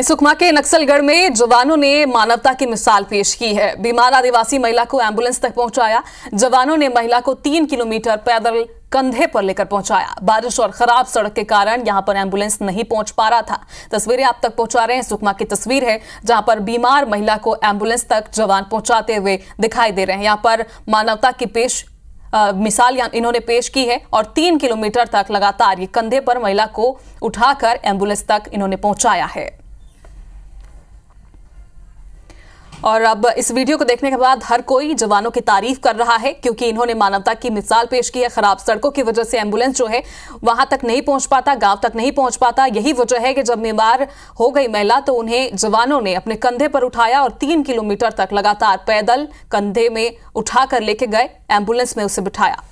सुकमा के नक्सलगढ़ में जवानों ने मानवता की मिसाल पेश की है बीमार आदिवासी महिला को एम्बुलेंस तक पहुंचाया जवानों ने महिला को तीन किलोमीटर पैदल कंधे पर लेकर पहुंचाया बारिश और खराब सड़क के कारण यहां पर एम्बुलेंस नहीं पहुंच पा रहा था तस्वीरें आप तक पहुंचा रहे हैं सुकमा की तस्वीर है जहां पर बीमार महिला को एम्बुलेंस तक जवान पहुंचाते हुए दिखाई दे रहे हैं यहां पर मानवता की पेश आ, मिसाल इन्होंने पेश की है और तीन किलोमीटर तक लगातार ये कंधे पर महिला को उठाकर एम्बुलेंस तक इन्होंने पहुंचाया है और अब इस वीडियो को देखने के बाद हर कोई जवानों की तारीफ कर रहा है क्योंकि इन्होंने मानवता की मिसाल पेश की है खराब सड़कों की वजह से एम्बुलेंस जो है वहां तक नहीं पहुंच पाता गांव तक नहीं पहुंच पाता यही वजह है कि जब बीमार हो गई महिला तो उन्हें जवानों ने अपने कंधे पर उठाया और तीन किलोमीटर तक लगातार पैदल कंधे में उठाकर लेके गए एम्बुलेंस में उसे बिठाया